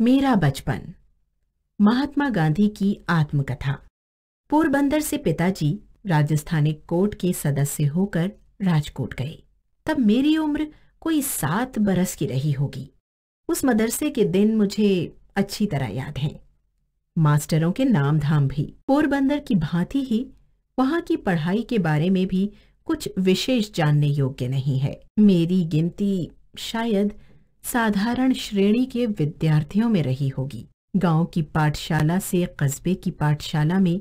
मेरा बचपन महात्मा गांधी की आत्मकथा पोरबंदर से पिताजी राजस्थानी कोर्ट के सदस्य होकर राजकोट गए तब मेरी उम्र कोई सात बरस की रही होगी उस मदरसे के दिन मुझे अच्छी तरह याद हैं मास्टरों के नाम धाम भी पोरबंदर की भांति ही वहां की पढ़ाई के बारे में भी कुछ विशेष जानने योग्य नहीं है मेरी गिनती शायद साधारण श्रेणी के विद्यार्थियों में रही होगी गांव की पाठशाला से कस्बे की पाठशाला में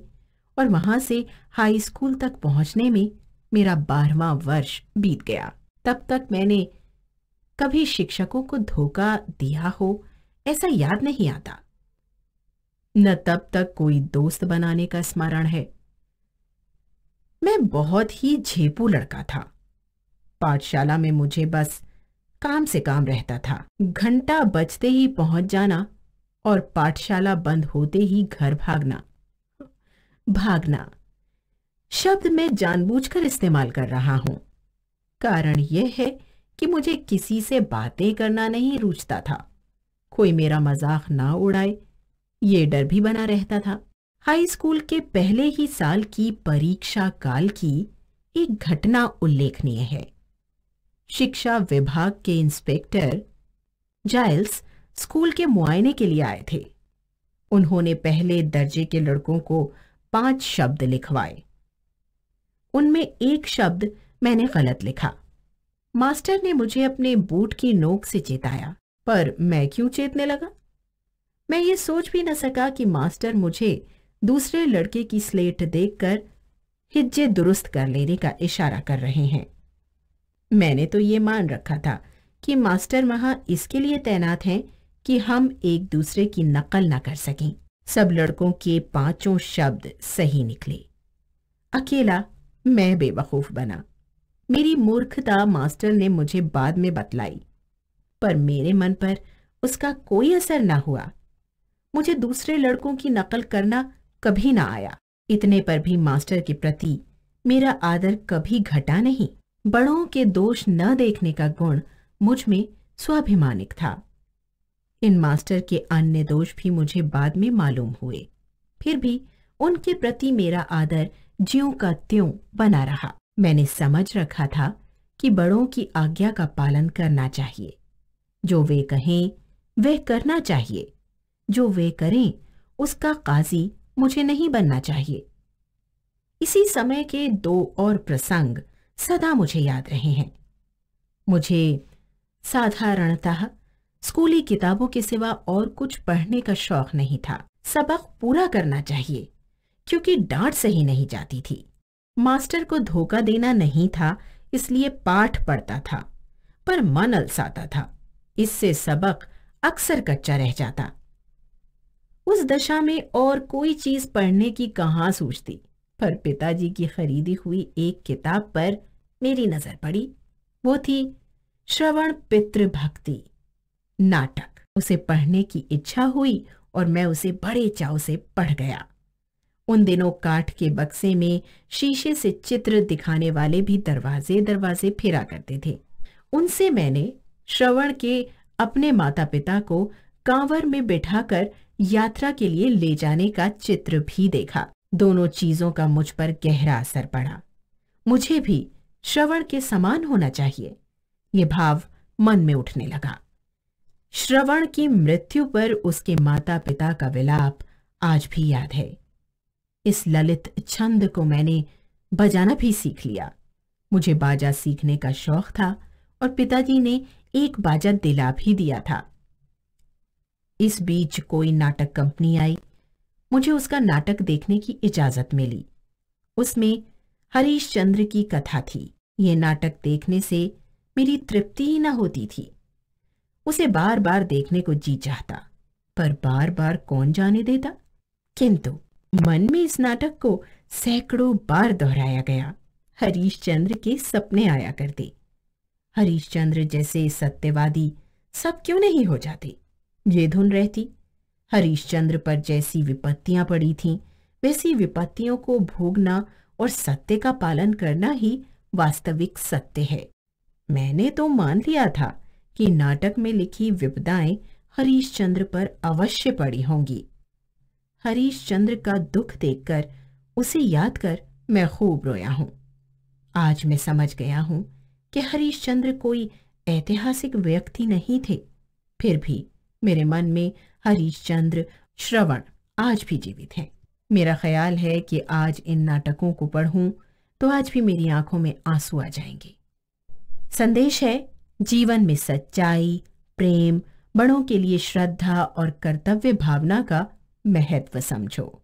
और वहां से हाई स्कूल तक पहुंचने में मेरा बारहवा वर्ष बीत गया तब तक मैंने कभी शिक्षकों को धोखा दिया हो ऐसा याद नहीं आता न तब तक कोई दोस्त बनाने का स्मरण है मैं बहुत ही झेपू लड़का था पाठशाला में मुझे बस काम से काम रहता था घंटा बजते ही पहुंच जाना और पाठशाला बंद होते ही घर भागना भागना शब्द मैं जानबूझकर इस्तेमाल कर रहा हूं कारण यह है कि मुझे किसी से बातें करना नहीं रुचता था कोई मेरा मजाक ना उड़ाए ये डर भी बना रहता था हाई स्कूल के पहले ही साल की परीक्षा काल की एक घटना उल्लेखनीय है शिक्षा विभाग के इंस्पेक्टर जाइल्स स्कूल के मुआयने के लिए आए थे उन्होंने पहले दर्जे के लड़कों को पांच शब्द लिखवाए उनमें एक शब्द मैंने गलत लिखा मास्टर ने मुझे अपने बूट की नोक से चेताया पर मैं क्यों चेतने लगा मैं ये सोच भी न सका कि मास्टर मुझे दूसरे लड़के की स्लेट देखकर हिज्जे दुरुस्त कर लेने का इशारा कर रहे हैं मैंने तो ये मान रखा था कि मास्टर महा इसके लिए तैनात हैं कि हम एक दूसरे की नकल ना कर सकें सब लड़कों के पांचों शब्द सही निकले अकेला मैं बेवकूफ बना मेरी मूर्खता मास्टर ने मुझे बाद में बतलाई पर मेरे मन पर उसका कोई असर ना हुआ मुझे दूसरे लड़कों की नकल करना कभी ना आया इतने पर भी मास्टर के प्रति मेरा आदर कभी घटा नहीं बड़ों के दोष न देखने का गुण मुझ में स्वाभिमानिक था इन मास्टर के अन्य दोष भी मुझे बाद में मालूम हुए फिर भी उनके प्रति मेरा आदर ज्यों का त्यों बना रहा मैंने समझ रखा था कि बड़ों की आज्ञा का पालन करना चाहिए जो वे कहें वह करना चाहिए जो वे करें उसका काजी मुझे नहीं बनना चाहिए इसी समय के दो और प्रसंग सदा मुझे याद रहे हैं मुझे साधारणतः स्कूली किताबों के सिवा और कुछ पढ़ने का शौक नहीं था सबक पूरा करना चाहिए क्योंकि डांट सही नहीं जाती थी मास्टर को धोखा देना नहीं था इसलिए पाठ पढ़ता था पर मन अलसाता था इससे सबक अक्सर कच्चा रह जाता उस दशा में और कोई चीज पढ़ने की कहां सूझती पर पिताजी की खरीदी हुई एक किताब पर मेरी नजर पड़ी वो थी श्रवण पित्र भक्ति नाटक उसे पढ़ने की इच्छा हुई और मैं उसे बड़े चाव से पढ़ गया उन दिनों काठ के बक्से में शीशे से चित्र दिखाने वाले भी दरवाजे दरवाजे फिरा करते थे उनसे मैंने श्रवण के अपने माता पिता को कांवर में बिठाकर यात्रा के लिए ले जाने का चित्र भी देखा दोनों चीजों का मुझ पर गहरा असर पड़ा मुझे भी श्रवण के समान होना चाहिए यह भाव मन में उठने लगा श्रवण की मृत्यु पर उसके माता पिता का विलाप आज भी याद है इस ललित छंद को मैंने बजाना भी सीख लिया मुझे बाजा सीखने का शौक था और पिताजी ने एक बाजा दिला भी दिया था इस बीच कोई नाटक कंपनी आई मुझे उसका नाटक देखने की इजाजत मिली उसमें हरीश चंद्र की कथा थी ये नाटक देखने से मेरी तृप्ति ही न होती थी उसे बार बार देखने को जी चाहता पर बार बार कौन जाने देता किंतु मन में इस नाटक को सैकड़ों बार दोहराया गया हरीश चंद्र के सपने आया करते हरीश चंद्र जैसे सत्यवादी सब क्यों नहीं हो जाते ये धुन रहती हरीशचंद्र पर जैसी विपत्तियां पड़ी थीं वैसी विपत्तियों को भोगना और सत्य का पालन करना ही वास्तविक सत्य है मैंने तो मान लिया था कि नाटक में लिखी विपदाएं हरीशचंद्र पर अवश्य पड़ी होंगी हरीशचंद्र का दुख देखकर उसे याद कर मैं खूब रोया हूं आज मैं समझ गया हूं कि हरीशचंद्र कोई ऐतिहासिक व्यक्ति नहीं थे फिर भी मेरे मन में हरीशचंद्र श्रवण आज भी जीवित हैं मेरा ख्याल है कि आज इन नाटकों को पढ़ूं तो आज भी मेरी आंखों में आंसू आ जाएंगे संदेश है जीवन में सच्चाई प्रेम बड़ों के लिए श्रद्धा और कर्तव्य भावना का महत्व समझो